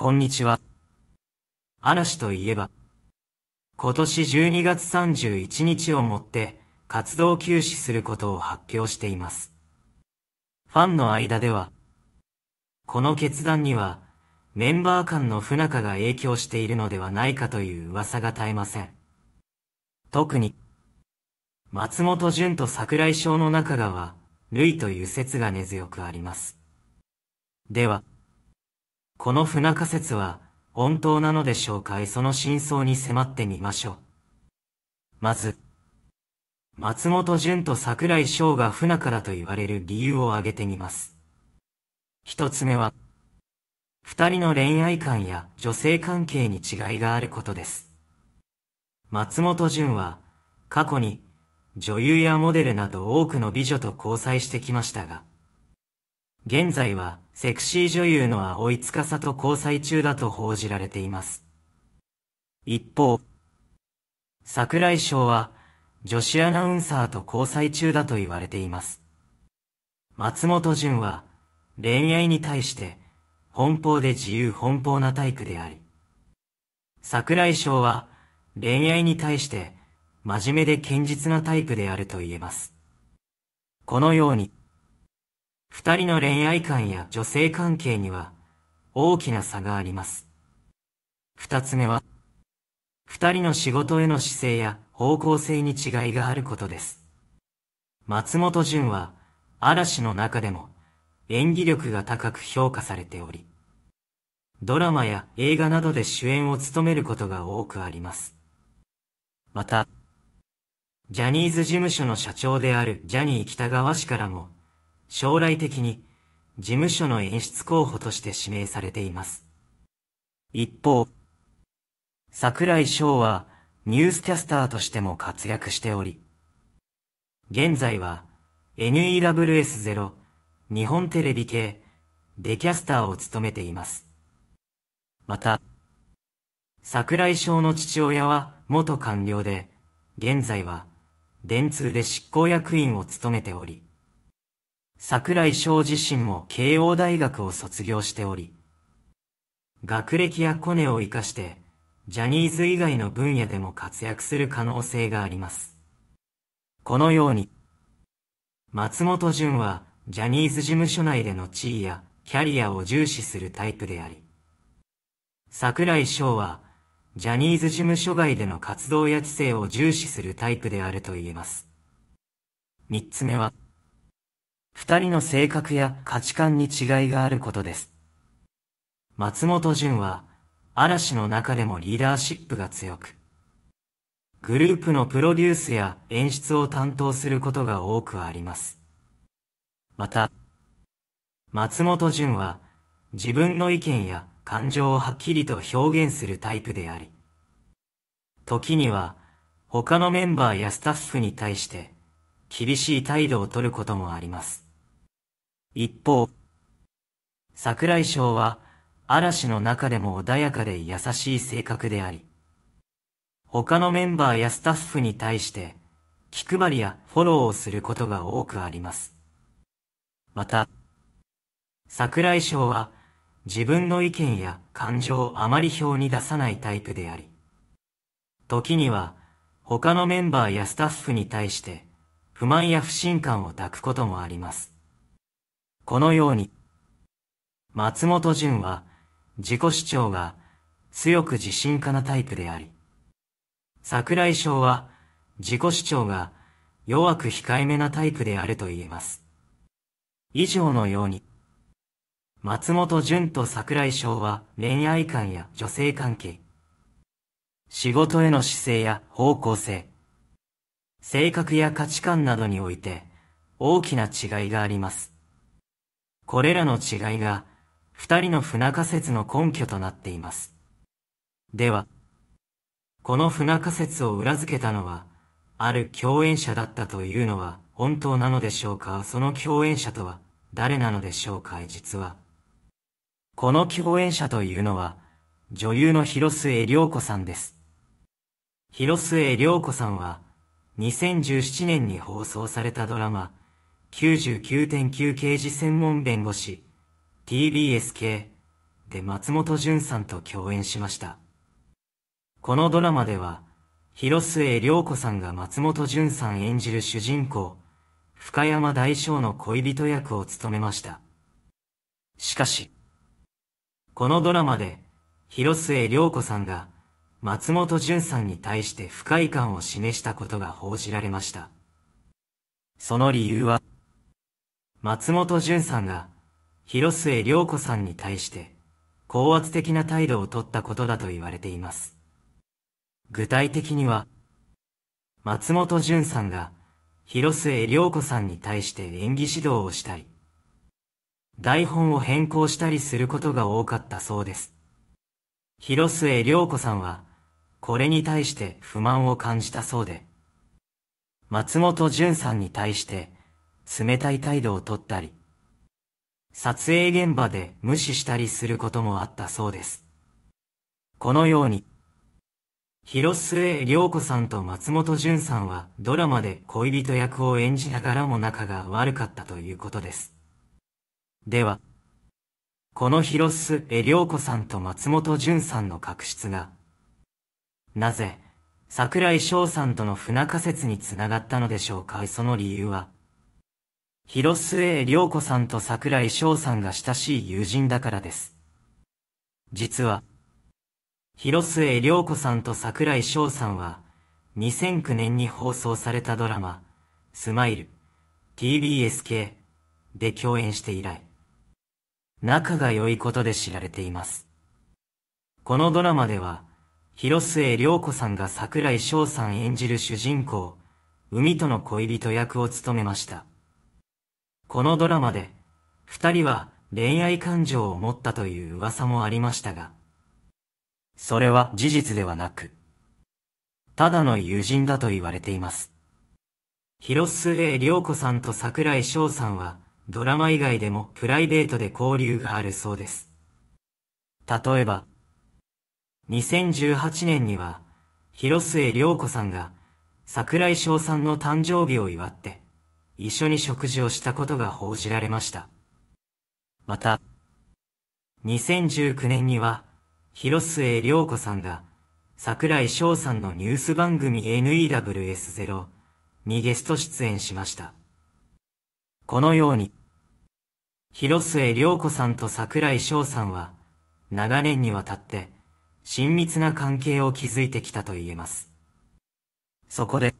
こんにちは。嵐といえば、今年12月31日をもって活動休止することを発表しています。ファンの間では、この決断にはメンバー間の不仲が影響しているのではないかという噂が絶えません。特に、松本潤と桜井翔の仲がは、類という説が根強くあります。では、この不仲説は本当なのでしょうかその真相に迫ってみましょう。まず、松本潤と桜井翔が不仲だと言われる理由を挙げてみます。一つ目は、二人の恋愛観や女性関係に違いがあることです。松本潤は、過去に、女優やモデルなど多くの美女と交際してきましたが、現在は、セクシー女優の葵司と交際中だと報じられています。一方、桜井翔は、女子アナウンサーと交際中だと言われています。松本潤は、恋愛に対して、奔放で自由奔放なタイプであり、桜井翔は、恋愛に対して、真面目で堅実なタイプであると言えます。このように、二人の恋愛観や女性関係には大きな差があります。二つ目は、二人の仕事への姿勢や方向性に違いがあることです。松本潤は嵐の中でも演技力が高く評価されており、ドラマや映画などで主演を務めることが多くあります。また、ジャニーズ事務所の社長であるジャニー北川氏からも将来的に事務所の演出候補として指名されています。一方、桜井翔はニュースキャスターとしても活躍しており、現在は NEWS0 日本テレビ系でキャスターを務めています。また、桜井翔の父親は元官僚で、現在は電通で執行役員を務めており、桜井翔自身も慶応大学を卒業しており、学歴やコネを活かして、ジャニーズ以外の分野でも活躍する可能性があります。このように、松本潤は、ジャニーズ事務所内での地位やキャリアを重視するタイプであり、桜井翔は、ジャニーズ事務所外での活動や知性を重視するタイプであると言えます。三つ目は、二人の性格や価値観に違いがあることです。松本潤は、嵐の中でもリーダーシップが強く、グループのプロデュースや演出を担当することが多くあります。また、松本潤は、自分の意見や感情をはっきりと表現するタイプであり、時には、他のメンバーやスタッフに対して、厳しい態度をとることもあります。一方、桜井翔は、嵐の中でも穏やかで優しい性格であり、他のメンバーやスタッフに対して、気配りやフォローをすることが多くあります。また、桜井翔は、自分の意見や感情をあまり表に出さないタイプであり、時には、他のメンバーやスタッフに対して、不満や不信感を抱くこともあります。このように、松本潤は自己主張が強く自信家なタイプであり、桜井翔は自己主張が弱く控えめなタイプであると言えます。以上のように、松本潤と桜井翔は恋愛観や女性関係、仕事への姿勢や方向性、性格や価値観などにおいて大きな違いがあります。これらの違いが、二人の不仲説の根拠となっています。では、この不仲説を裏付けたのは、ある共演者だったというのは本当なのでしょうかその共演者とは誰なのでしょうか実は。この共演者というのは、女優の広末涼子さんです。広末涼子さんは、2017年に放送されたドラマ、99.9刑事専門弁護士 TBS 系で松本潤さんと共演しました。このドラマでは、広末涼子さんが松本潤さん演じる主人公、深山大将の恋人役を務めました。しかし、このドラマで、広末涼子さんが、松本潤さんに対して不快感を示したことが報じられました。その理由は、松本潤さんが、広末涼子さんに対して、高圧的な態度をとったことだと言われています。具体的には、松本潤さんが、広末涼子さんに対して演技指導をしたり、台本を変更したりすることが多かったそうです。広末涼子さんは、これに対して不満を感じたそうで、松本潤さんに対して、冷たい態度をとったり、撮影現場で無視したりすることもあったそうです。このように、広末涼子さんと松本潤さんはドラマで恋人役を演じながらも仲が悪かったということです。では、この広末涼子さんと松本潤さんの確執が、なぜ、桜井翔さんとの不仲説につながったのでしょうかその理由は、広末涼子さんと桜井翔さんが親しい友人だからです。実は、広末涼子さんと桜井翔さんは、2009年に放送されたドラマ、スマイル、TBS 系で共演して以来、仲が良いことで知られています。このドラマでは、広末涼子さんが桜井翔さん演じる主人公、海との恋人役を務めました。このドラマで、二人は恋愛感情を持ったという噂もありましたが、それは事実ではなく、ただの友人だと言われています。広末涼子さんと桜井翔さんは、ドラマ以外でもプライベートで交流があるそうです。例えば、2018年には、広末涼子さんが、桜井翔さんの誕生日を祝って、一緒に食事をしたことが報じられました。また、2019年には、広末涼子さんが、桜井翔さんのニュース番組 NEWS0 にゲスト出演しました。このように、広末涼子さんと桜井翔さんは、長年にわたって、親密な関係を築いてきたと言えます。そこで、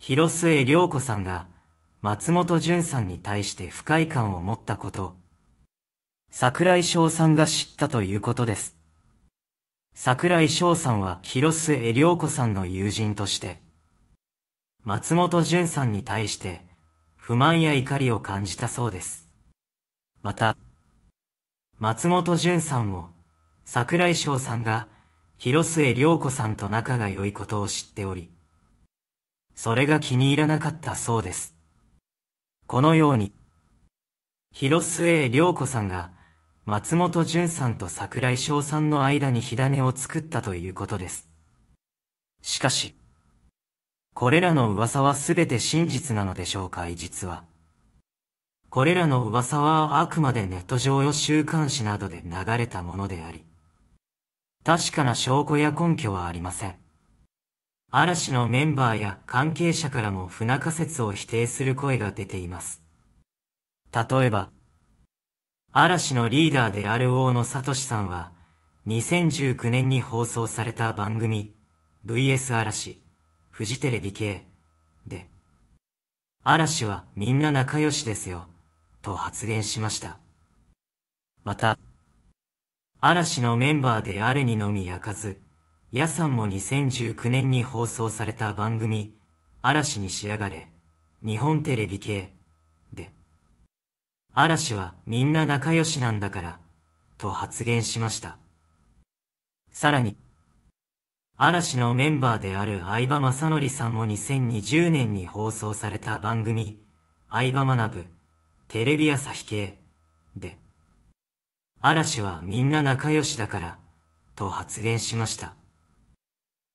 広末涼子さんが、松本潤さんに対して不快感を持ったこと、桜井翔さんが知ったということです。桜井翔さんは広末涼子さんの友人として、松本潤さんに対して不満や怒りを感じたそうです。また、松本潤さんも桜井翔さんが広末涼子さんと仲が良いことを知っており、それが気に入らなかったそうです。このように、広末涼子さんが、松本潤さんと桜井翔さんの間に火種を作ったということです。しかし、これらの噂はすべて真実なのでしょうか、実は。これらの噂はあくまでネット上の週刊誌などで流れたものであり、確かな証拠や根拠はありません。嵐のメンバーや関係者からも不仲説を否定する声が出ています。例えば、嵐のリーダーである大野しさんは、2019年に放送された番組、VS 嵐、フジテレビ系、で、嵐はみんな仲良しですよ、と発言しました。また、嵐のメンバーである二かず、やさんも2019年に放送された番組、嵐に仕上がれ、日本テレビ系、で、嵐はみんな仲良しなんだから、と発言しました。さらに、嵐のメンバーである相葉正則さんも2020年に放送された番組、相葉学ぶ、テレビ朝日系、で、嵐はみんな仲良しだから、と発言しました。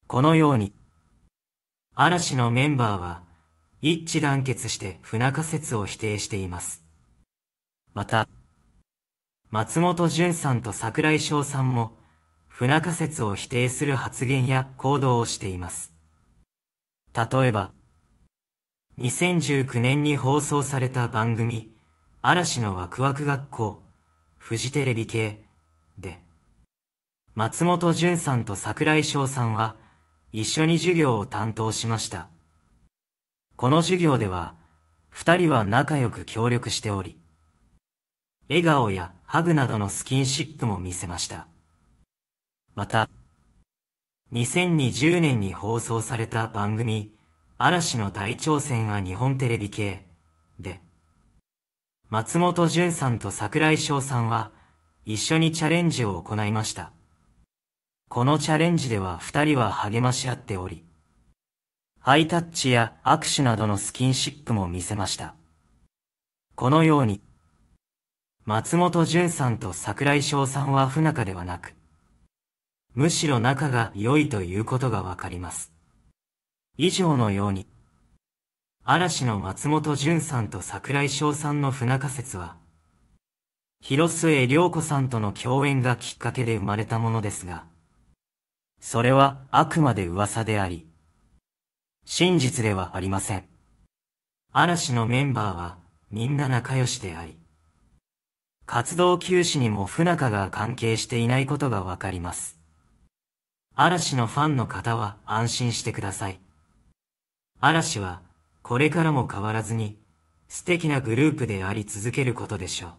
このように、嵐のメンバーは、一致団結して船仮説を否定しています。また、松本潤さんと桜井翔さんも、船仮説を否定する発言や行動をしています。例えば、2019年に放送された番組、嵐のワクワク学校、フジテレビ系、で、松本潤さんと桜井翔さんは、一緒に授業を担当しました。この授業では、二人は仲良く協力しており、笑顔やハグなどのスキンシップも見せました。また、2020年に放送された番組、嵐の大挑戦は日本テレビ系で、松本潤さんと桜井翔さんは一緒にチャレンジを行いました。このチャレンジでは二人は励まし合っており、ハイタッチや握手などのスキンシップも見せました。このように、松本潤さんと桜井翔さんは不仲ではなく、むしろ仲が良いということがわかります。以上のように、嵐の松本潤さんと桜井翔さんの不仲説は、広末涼子さんとの共演がきっかけで生まれたものですが、それはあくまで噂であり、真実ではありません。嵐のメンバーはみんな仲良しであり、活動休止にも不仲が関係していないことがわかります。嵐のファンの方は安心してください。嵐はこれからも変わらずに素敵なグループであり続けることでしょう。